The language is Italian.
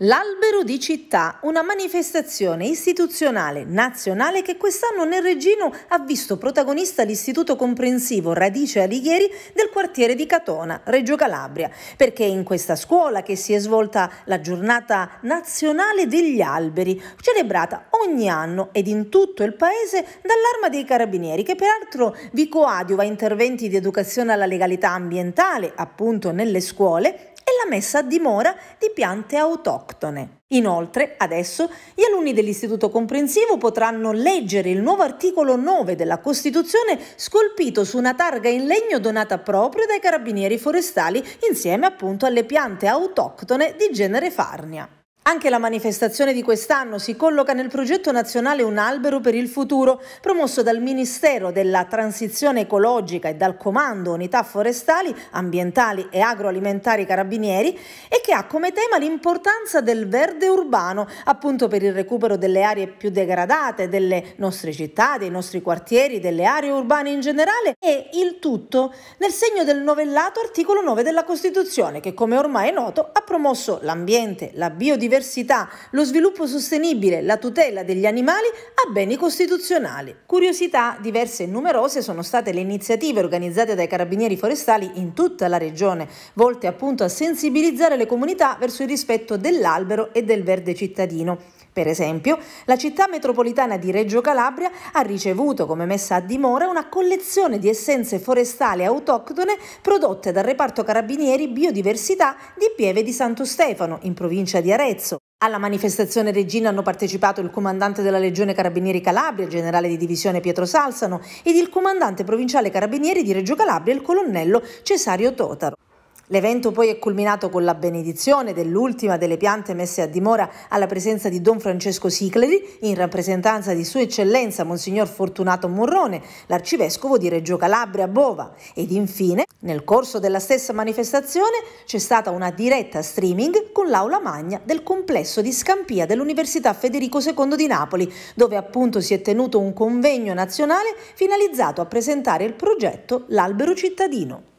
L'albero di città, una manifestazione istituzionale nazionale che quest'anno nel Regino ha visto protagonista l'Istituto Comprensivo Radice Alighieri del quartiere di Catona, Reggio Calabria, perché è in questa scuola che si è svolta la giornata nazionale degli alberi, celebrata ogni anno ed in tutto il paese dall'Arma dei Carabinieri, che peraltro vi coadiuva interventi di educazione alla legalità ambientale, appunto nelle scuole, la messa a dimora di piante autoctone. Inoltre, adesso, gli alunni dell'istituto comprensivo potranno leggere il nuovo articolo 9 della Costituzione scolpito su una targa in legno donata proprio dai carabinieri forestali insieme appunto alle piante autoctone di genere Farnia. Anche la manifestazione di quest'anno si colloca nel progetto nazionale Un albero per il futuro, promosso dal Ministero della Transizione ecologica e dal Comando Unità Forestali, Ambientali e Agroalimentari Carabinieri e che ha come tema l'importanza del verde urbano, appunto per il recupero delle aree più degradate delle nostre città, dei nostri quartieri, delle aree urbane in generale e il tutto nel segno del novellato articolo 9 della Costituzione che come ormai è noto ha promosso l'ambiente, la biodiversità biodiversità, lo sviluppo sostenibile, la tutela degli animali a beni costituzionali. Curiosità diverse e numerose sono state le iniziative organizzate dai carabinieri forestali in tutta la regione, volte appunto a sensibilizzare le comunità verso il rispetto dell'albero e del verde cittadino. Per esempio, la città metropolitana di Reggio Calabria ha ricevuto come messa a dimora una collezione di essenze forestali autoctone prodotte dal reparto carabinieri biodiversità di Pieve di Santo Stefano, in provincia di Arezzo alla manifestazione Regina hanno partecipato il comandante della Legione Carabinieri Calabria, il generale di divisione Pietro Salsano ed il comandante provinciale Carabinieri di Reggio Calabria, il colonnello Cesario Totaro. L'evento poi è culminato con la benedizione dell'ultima delle piante messe a dimora alla presenza di Don Francesco Sicleri, in rappresentanza di Sua Eccellenza Monsignor Fortunato Morrone, l'arcivescovo di Reggio Calabria Bova. Ed infine, nel corso della stessa manifestazione, c'è stata una diretta streaming con l'aula magna del complesso di Scampia dell'Università Federico II di Napoli, dove appunto si è tenuto un convegno nazionale finalizzato a presentare il progetto L'albero cittadino.